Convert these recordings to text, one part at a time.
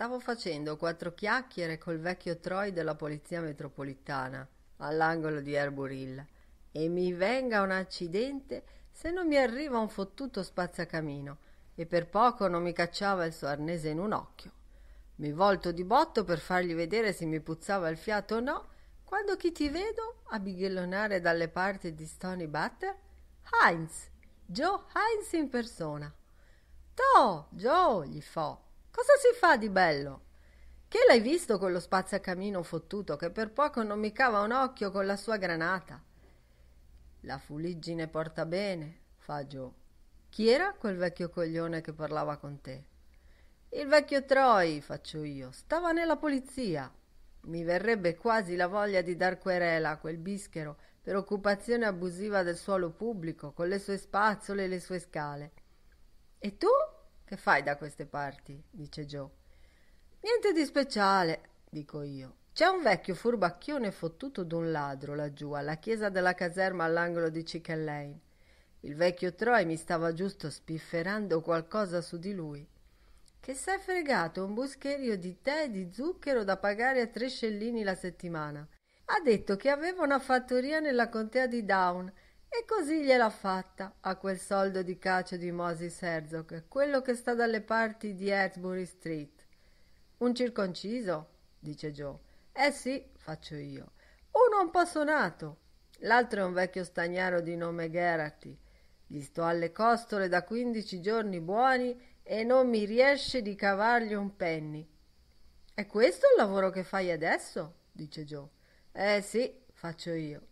Stavo facendo quattro chiacchiere col vecchio Troy della Polizia Metropolitana, all'angolo di Erburilla, e mi venga un accidente se non mi arriva un fottuto spazzacamino, e per poco non mi cacciava il suo arnese in un occhio. Mi volto di botto per fargli vedere se mi puzzava il fiato o no, quando chi ti vedo a bighellonare dalle parti di Stony Butter? Heinz, Joe Heinz in persona. To, Joe, gli fo, Cosa si fa di bello? Che l'hai visto quello spazzacamino fottuto che per poco non mi cava un occhio con la sua granata? La fuliggine porta bene, fa Gio. Chi era quel vecchio coglione che parlava con te? Il vecchio Troi, faccio io, stava nella polizia. Mi verrebbe quasi la voglia di dar querela a quel bischero per occupazione abusiva del suolo pubblico, con le sue spazzole e le sue scale. E tu? Che fai da queste parti? dice Joe. Niente di speciale, dico io. C'è un vecchio furbacchione fottuto d'un ladro laggiù alla chiesa della caserma all'angolo di Chicken Lane. Il vecchio Troy mi stava giusto spifferando qualcosa su di lui. Che s'è fregato un buscherio di tè e di zucchero da pagare a tre scellini la settimana. Ha detto che aveva una fattoria nella contea di Down e così gliel'ha fatta a quel soldo di cacio di Moses Herzog, quello che sta dalle parti di Hertzbury Street. Un circonciso, dice Joe. Eh sì, faccio io. Uno un po' sonato. L'altro è un vecchio stagnaro di nome Gerarty. Gli sto alle costole da quindici giorni buoni e non mi riesce di cavargli un penny. È questo il lavoro che fai adesso? dice Joe. Eh sì, faccio io.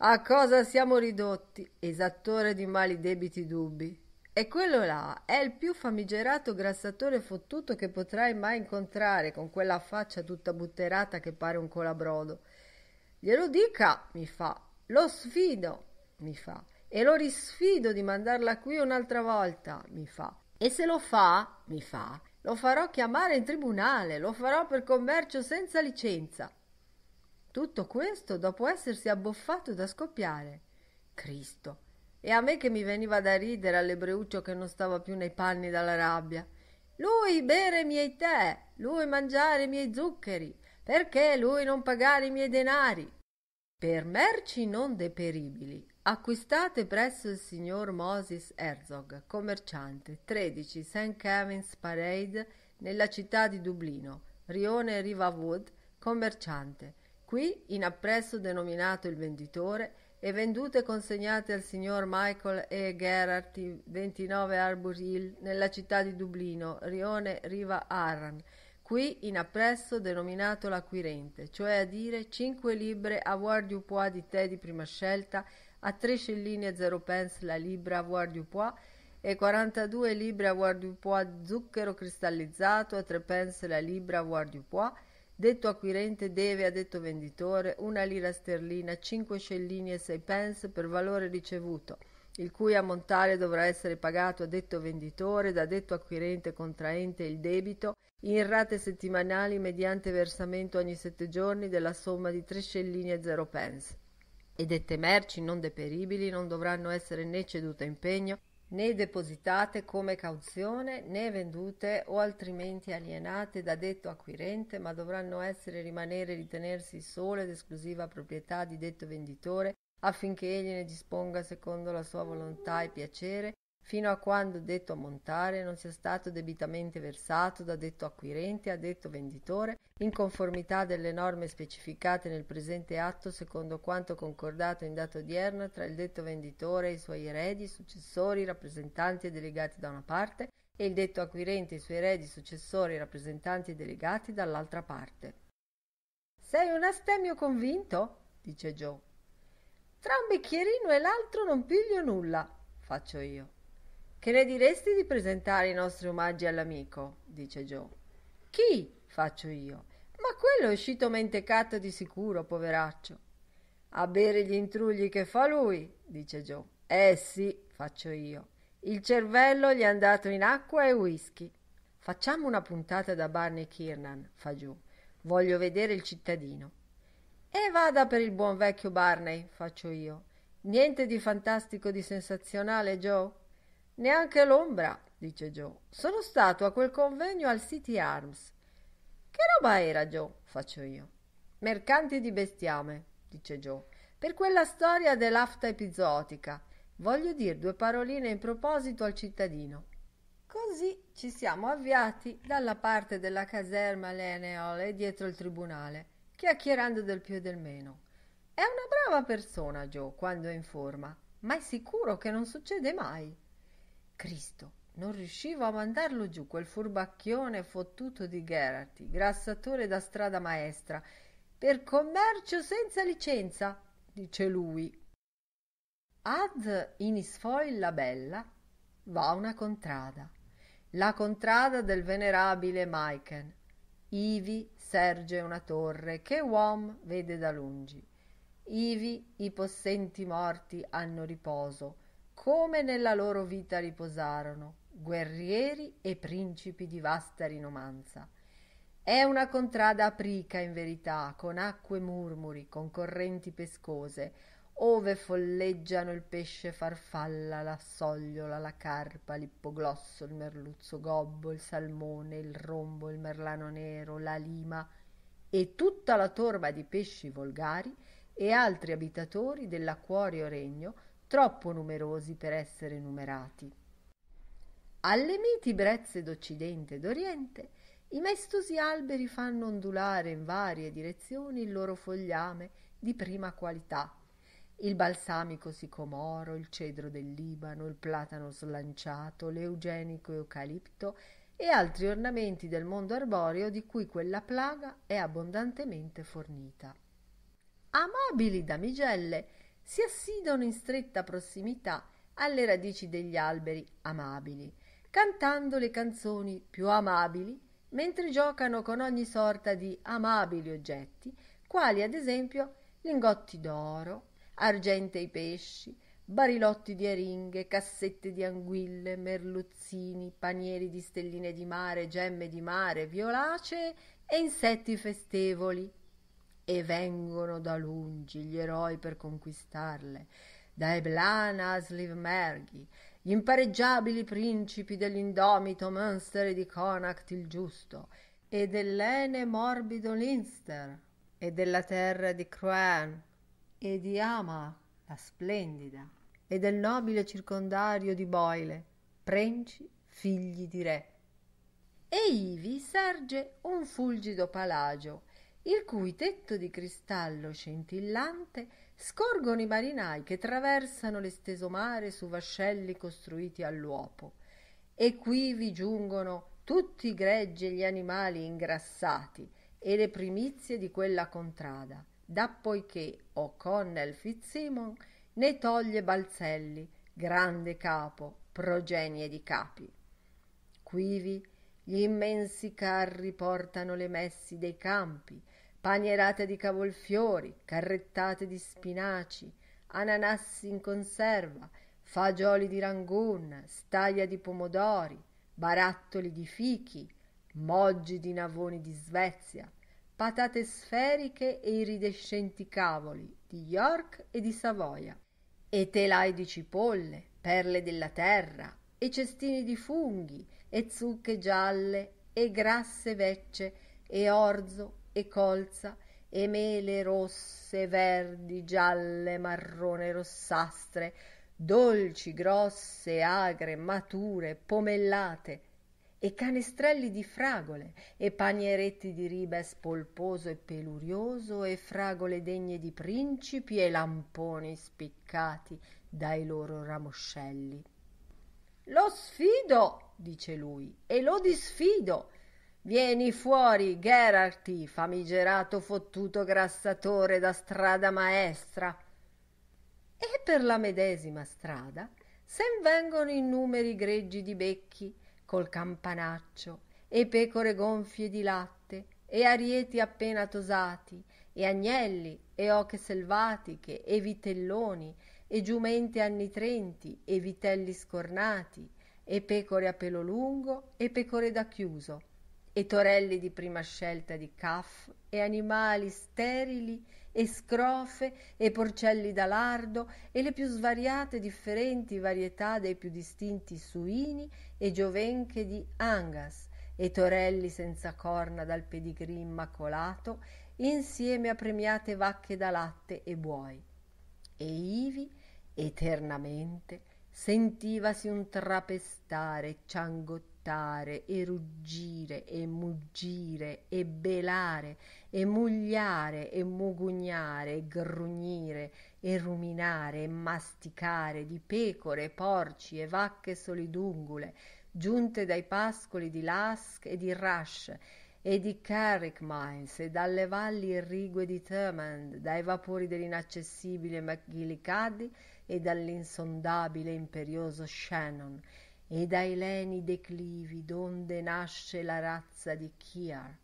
A cosa siamo ridotti, esattore di mali debiti dubbi? E quello là è il più famigerato grassatore fottuto che potrai mai incontrare, con quella faccia tutta butterata che pare un colabrodo. Glielo dica, mi fa, lo sfido, mi fa, e lo risfido di mandarla qui un'altra volta, mi fa. E se lo fa, mi fa, lo farò chiamare in tribunale, lo farò per commercio senza licenza. Tutto questo dopo essersi abboffato da scoppiare. Cristo! E a me che mi veniva da ridere all'ebreuccio che non stava più nei panni dalla rabbia. Lui bere i miei tè, lui mangiare i miei zuccheri, perché lui non pagare i miei denari? Per merci non deperibili, acquistate presso il signor Moses Herzog, commerciante, 13 St. Kevin's Parade, nella città di Dublino, Rione Riva Wood, commerciante, Qui, in appresso denominato il venditore, e vendute e consegnate al signor Michael E. Gerhardt, 29 Arbor Hill, nella città di Dublino, rione Riva Arran, qui in appresso denominato l'acquirente, cioè a dire 5 libbre avoir du poids di tè di prima scelta a 3 scellini e 0 pence la libra avoir du poids e 42 libbre avoir du poids zucchero cristallizzato a 3 pence la libra avoir du poids Detto acquirente deve a detto venditore una lira sterlina, cinque scellini e sei pence per valore ricevuto, il cui ammontare dovrà essere pagato a detto venditore da detto acquirente contraente il debito in rate settimanali mediante versamento ogni sette giorni della somma di tre scellini e zero pence. E dette merci non deperibili non dovranno essere né cedute a impegno né depositate come cauzione né vendute o altrimenti alienate da detto acquirente, ma dovranno essere rimanere e ritenersi sole ed esclusiva proprietà di detto venditore, affinché egli ne disponga secondo la sua volontà e piacere fino a quando detto ammontare non sia stato debitamente versato da detto acquirente a detto venditore, in conformità delle norme specificate nel presente atto secondo quanto concordato in data odierna tra il detto venditore e i suoi eredi, successori, rappresentanti e delegati da una parte e il detto acquirente e i suoi eredi, successori, rappresentanti e delegati dall'altra parte. Sei un astemio convinto? dice Joe. Tra un bicchierino e l'altro non piglio nulla, faccio io. Che ne diresti di presentare i nostri omaggi all'amico? dice Joe. Chi? faccio io. Ma quello è uscito mentecatto di sicuro, poveraccio. A bere gli intrugli che fa lui, dice Joe. Eh sì, faccio io. Il cervello gli è andato in acqua e whisky. Facciamo una puntata da Barney Kiernan, fa Joe. Voglio vedere il cittadino. E vada per il buon vecchio Barney, faccio io. Niente di fantastico, di sensazionale, Joe? Neanche l'ombra, dice Joe. Sono stato a quel convegno al City Arms. Che roba era, Joe? faccio io. Mercanti di bestiame, dice Joe. Per quella storia dell'afta epizootica. Voglio dire due paroline in proposito al cittadino. Così ci siamo avviati dalla parte della caserma Leneole dietro il tribunale, chiacchierando del più e del meno. È una brava persona, Joe, quando è in forma, ma è sicuro che non succede mai. Cristo, non riuscivo a mandarlo giù quel furbacchione fottuto di Gerati, grassatore da strada maestra, per commercio senza licenza, dice lui. Ad Inisfoil la Bella va una contrada, la contrada del venerabile Maiken. Ivi serge una torre che uom vede da lungi. Ivi i possenti morti hanno riposo, come nella loro vita riposarono, guerrieri e principi di vasta rinomanza. È una contrada aprica in verità, con acque murmuri, con correnti pescose, ove folleggiano il pesce farfalla, la sogliola, la carpa, l'ippoglosso, il merluzzo gobbo, il salmone, il rombo, il merlano nero, la lima e tutta la torba di pesci volgari e altri abitatori dell'acquario regno troppo numerosi per essere numerati. Alle miti brezze d'Occidente e d'Oriente i maestosi alberi fanno ondulare in varie direzioni il loro fogliame di prima qualità. Il balsamico sicomoro, il cedro del Libano, il platano slanciato, l'eugenico eucalipto e altri ornamenti del mondo arboreo di cui quella plaga è abbondantemente fornita. Amabili damigelle, si assidono in stretta prossimità alle radici degli alberi amabili, cantando le canzoni più amabili, mentre giocano con ogni sorta di amabili oggetti, quali ad esempio lingotti d'oro, argentei pesci, barilotti di aringhe, cassette di anguille, merluzzini, panieri di stelline di mare, gemme di mare, violacee e insetti festevoli e vengono da lungi gli eroi per conquistarle, da Eblana a Slivmerghi, gli impareggiabili principi dell'indomito Munster e di Connacht il Giusto, e dell'ene morbido Linster, e della terra di Croan, e di Ama, la splendida, e del nobile circondario di Boile, prenci figli di re. E ivi serge un fulgido palagio il cui tetto di cristallo scintillante scorgono i marinai che traversano l'esteso mare su vascelli costruiti all'uopo. E qui vi giungono tutti i greggi e gli animali ingrassati e le primizie di quella contrada, da poiché O'Connell Fitzsimon ne toglie Balzelli, grande capo, progenie di capi. Quivi gli immensi carri portano le messi dei campi, panierate di cavolfiori carrettate di spinaci ananassi in conserva fagioli di rangoon, staglia di pomodori barattoli di fichi moggi di navoni di svezia patate sferiche e iridescenti cavoli di york e di savoia e telai di cipolle perle della terra e cestini di funghi e zucche gialle e grasse vecce e orzo e colza e mele rosse, verdi, gialle, marrone, rossastre, dolci, grosse, agre, mature, pomellate, e canestrelli di fragole, e panieretti di ribes polposo e pelurioso, e fragole degne di principi, e lamponi spiccati dai loro ramoscelli. Lo sfido, dice lui, e lo disfido, Vieni fuori, Gerarti, famigerato fottuto grassatore da strada maestra. E per la medesima strada sen vengono innumeri greggi di becchi col campanaccio e pecore gonfie di latte e arieti appena tosati e agnelli e oche selvatiche e vitelloni e giumenti annitrenti e vitelli scornati e pecore a pelo lungo e pecore da chiuso e torelli di prima scelta di Caff e animali sterili e scrofe e porcelli da lardo e le più svariate differenti varietà dei più distinti suini e giovenche di Angas e torelli senza corna dal pedigree immacolato insieme a premiate vacche da latte e buoi. E ivi eternamente sentivasi un trapestare ciangottino esultare e ruggire e muggire e belare e mugliare e mugugnare e grugnire e ruminare e masticare di pecore, porci e vacche solidungule, giunte dai pascoli di Lask e di Rush e di Carrickmines e dalle valli irrigue di Thurmond, dai vapori dell'inaccessibile McGillicuddy e dall'insondabile imperioso Shannon e dai leni declivi donde nasce la razza di Chiar,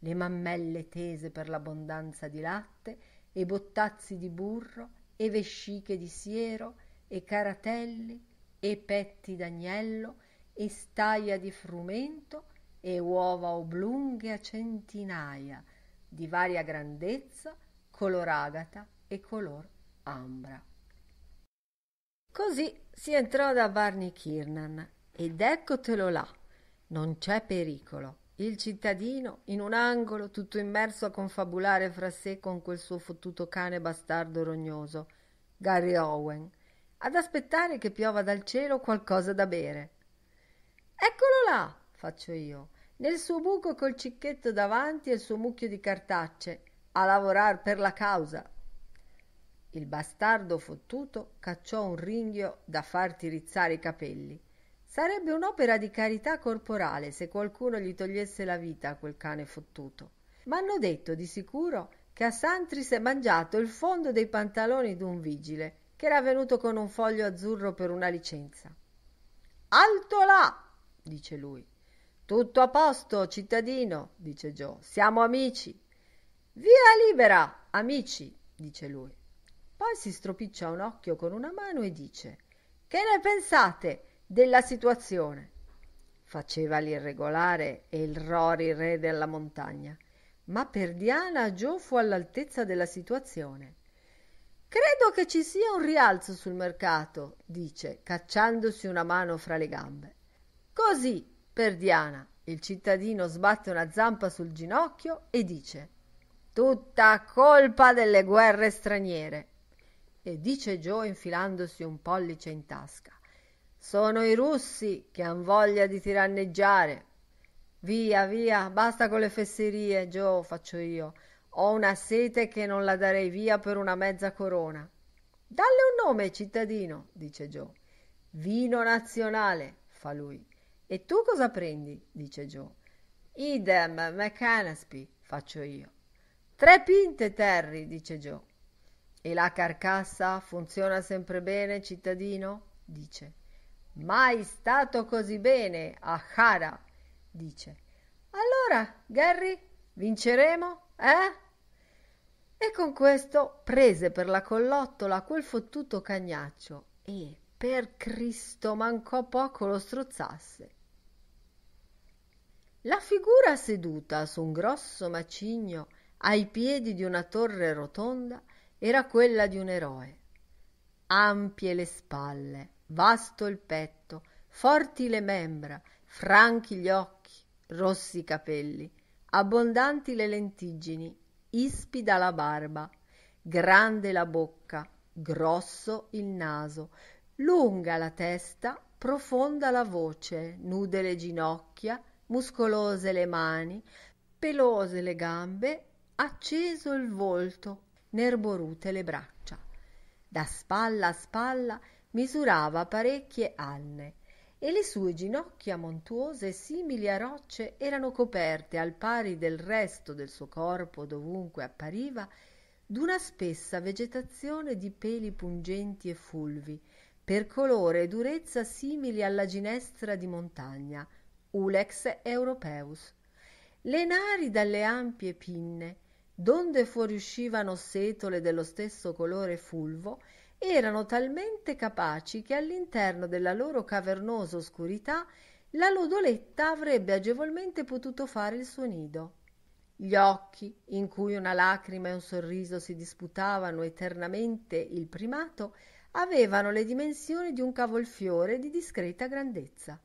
le mammelle tese per l'abbondanza di latte e bottazzi di burro e vesciche di siero e caratelli e petti d'agnello e staia di frumento e uova oblunghe a centinaia di varia grandezza, color agata e color ambra. Così si entrò da Barney Kirnan ed eccotelo là. Non c'è pericolo. Il cittadino, in un angolo, tutto immerso a confabulare fra sé con quel suo fottuto cane bastardo rognoso, Gary Owen, ad aspettare che piova dal cielo qualcosa da bere. Eccolo là, faccio io, nel suo buco col cicchetto davanti e il suo mucchio di cartacce, a lavorar per la causa il bastardo fottuto cacciò un ringhio da farti rizzare i capelli. Sarebbe un'opera di carità corporale se qualcuno gli togliesse la vita a quel cane fottuto. M'hanno detto di sicuro che a Santris è mangiato il fondo dei pantaloni d'un vigile che era venuto con un foglio azzurro per una licenza. Alto là! dice lui. Tutto a posto, cittadino, dice Joe. Siamo amici. Via libera, amici, dice lui. Poi si stropiccia un occhio con una mano e dice Che ne pensate della situazione? Faceva l'irregolare e il Rory re della montagna. Ma per Diana Joe fu all'altezza della situazione. Credo che ci sia un rialzo sul mercato, dice, cacciandosi una mano fra le gambe. Così, per Diana, il cittadino sbatte una zampa sul ginocchio e dice Tutta colpa delle guerre straniere e dice Joe infilandosi un pollice in tasca. Sono i russi che han voglia di tiranneggiare. Via, via, basta con le fesserie, Joe, faccio io. Ho una sete che non la darei via per una mezza corona. Dalle un nome, cittadino, dice Joe. Vino nazionale, fa lui. E tu cosa prendi? dice Joe. Idem, McAnasby, faccio io. Tre pinte, Terry, dice Joe. E la carcassa funziona sempre bene, cittadino? dice. Mai stato così bene, Ahara, dice. Allora, Gary, vinceremo, eh? E con questo prese per la collottola quel fottuto cagnaccio e, per Cristo, mancò poco lo strozzasse. La figura seduta su un grosso macigno ai piedi di una torre rotonda era quella di un eroe. Ampie le spalle, vasto il petto, forti le membra, franchi gli occhi, rossi i capelli, abbondanti le lentiggini, ispida la barba, grande la bocca, grosso il naso, lunga la testa, profonda la voce, nude le ginocchia, muscolose le mani, pelose le gambe, acceso il volto, nerborute le braccia. Da spalla a spalla misurava parecchie anne e le sue ginocchia montuose simili a rocce erano coperte al pari del resto del suo corpo dovunque appariva d'una spessa vegetazione di peli pungenti e fulvi, per colore e durezza simili alla ginestra di montagna, Ulex europeus. Le nari dalle ampie pinne, donde fuoriuscivano setole dello stesso colore fulvo, erano talmente capaci che all'interno della loro cavernosa oscurità la lodoletta avrebbe agevolmente potuto fare il suo nido. Gli occhi, in cui una lacrima e un sorriso si disputavano eternamente il primato, avevano le dimensioni di un cavolfiore di discreta grandezza.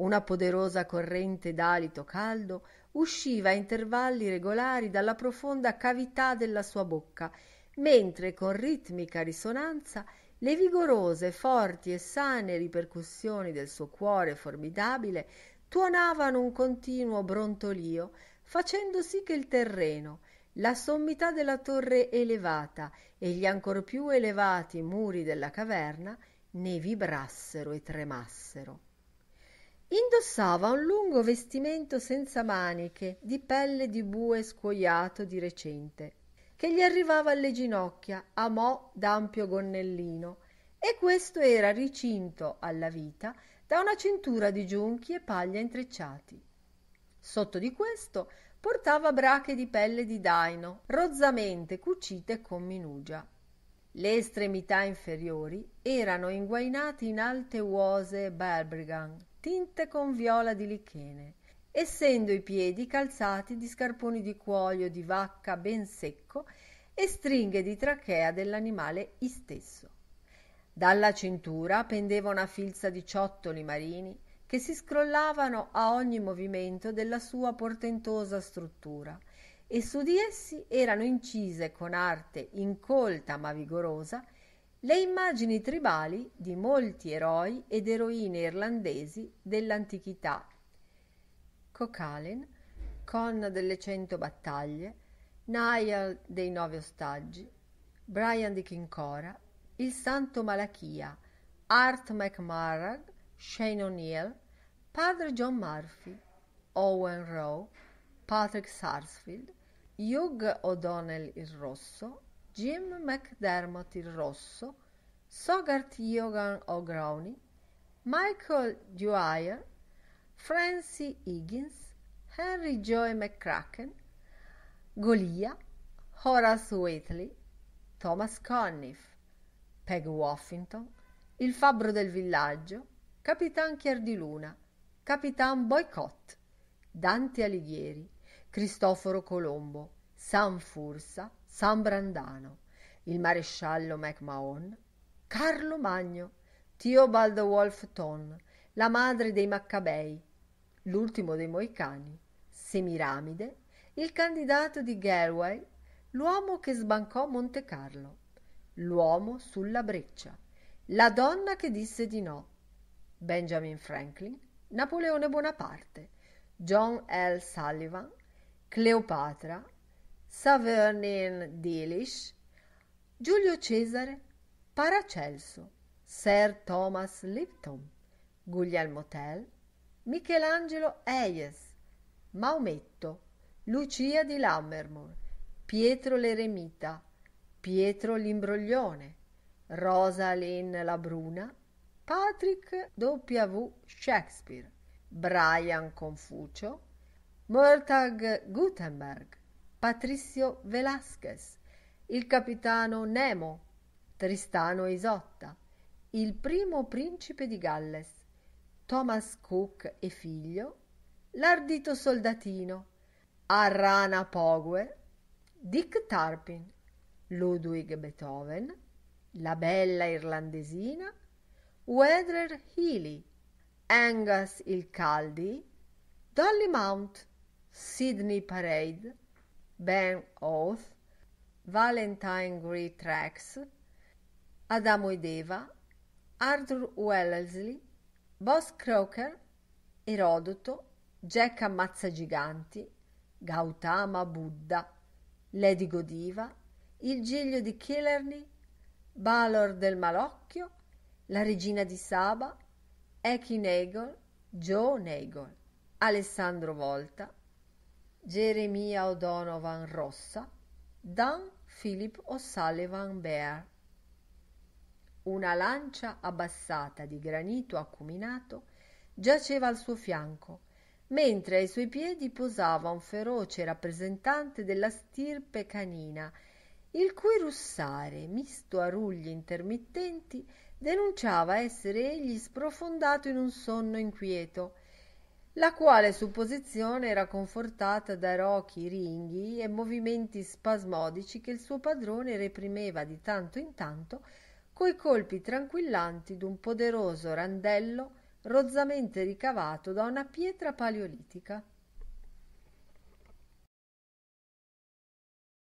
Una poderosa corrente d'alito caldo usciva a intervalli regolari dalla profonda cavità della sua bocca, mentre con ritmica risonanza le vigorose, forti e sane ripercussioni del suo cuore formidabile tuonavano un continuo brontolio, facendo sì che il terreno, la sommità della torre elevata e gli ancor più elevati muri della caverna ne vibrassero e tremassero indossava un lungo vestimento senza maniche di pelle di bue scuoiato di recente che gli arrivava alle ginocchia a mo d'ampio gonnellino e questo era ricinto alla vita da una cintura di giunchi e paglia intrecciati sotto di questo portava brache di pelle di daino rozzamente cucite con minugia le estremità inferiori erano inguainate in alte uose berbrigan tinte con viola di lichene, essendo i piedi calzati di scarponi di cuoio di vacca ben secco e stringhe di trachea dell'animale istesso. Dalla cintura pendeva una filza di ciottoli marini che si scrollavano a ogni movimento della sua portentosa struttura e su di essi erano incise con arte incolta ma vigorosa le immagini tribali di molti eroi ed eroine irlandesi dell'antichità. Cocalin, Conna delle cento battaglie, Niall dei nove ostaggi, Brian di Kincora, il santo Malachia, Art McMurrag, Shane O'Neill, padre John Murphy, Owen Rowe, Patrick Sarsfield, Hugh O'Donnell il Rosso, Jim McDermott il Rosso, Sogart Yogan O'Growney, Michael Dwyer, Francie Higgins, Henry Joy McCracken, Golia, Horace Whately, Thomas Conniff, Peg Woffington, il fabbro del villaggio, Capitan Chier di Luna, Capitan Boycott, Dante Alighieri, Cristoforo Colombo, Sam Fursa, San Brandano, il maresciallo MacMahon, Carlo Magno, Teobaldo Wolfe Tone, la madre dei Maccabei, l'ultimo dei Moicani, Semiramide, il candidato di Galway, l'uomo che sbancò Monte Carlo, l'uomo sulla breccia, la donna che disse di no, Benjamin Franklin, Napoleone Bonaparte, John L. Sullivan, Cleopatra, Savernin Delish, Giulio Cesare, Paracelso, Sir Thomas Lipton, Guglielmo Tell, Michelangelo Eyes, Maometto, Lucia di Lammermoor, Pietro l'Eremita, Pietro l'Imbroglione, Rosalind la Bruna, Patrick W. Shakespeare, Brian Confucio, Murtag Gutenberg, Patricio Velasquez, il capitano Nemo, Tristano Isotta, il primo principe di Galles, Thomas Cook e figlio, l'ardito soldatino, Arrana Pogue, Dick Tarpin, Ludwig Beethoven, la bella irlandesina, Wedder Healy, Angus il Caldi, Dolly Mount, Sidney Parade, Ben Oath, Valentine Grey Tracks, Adamo ed Eva, Arthur Wellesley, Boss Crocker, Erodoto, Jack Ammazza Giganti, Gautama Buddha, Lady Godiva, Il Giglio di Killerny, Balor del Malocchio, La Regina di Saba, Eki Nagel, Joe Nagel, Alessandro Volta, Jeremia O'Donovan Rossa, Dan Philip O'Sullivan Bear. Una lancia abbassata di granito acuminato giaceva al suo fianco, mentre ai suoi piedi posava un feroce rappresentante della stirpe canina, il cui russare, misto a rugli intermittenti, denunciava essere egli sprofondato in un sonno inquieto la quale supposizione era confortata da rochi, ringhi e movimenti spasmodici che il suo padrone reprimeva di tanto in tanto coi colpi tranquillanti d'un poderoso randello rozzamente ricavato da una pietra paleolitica.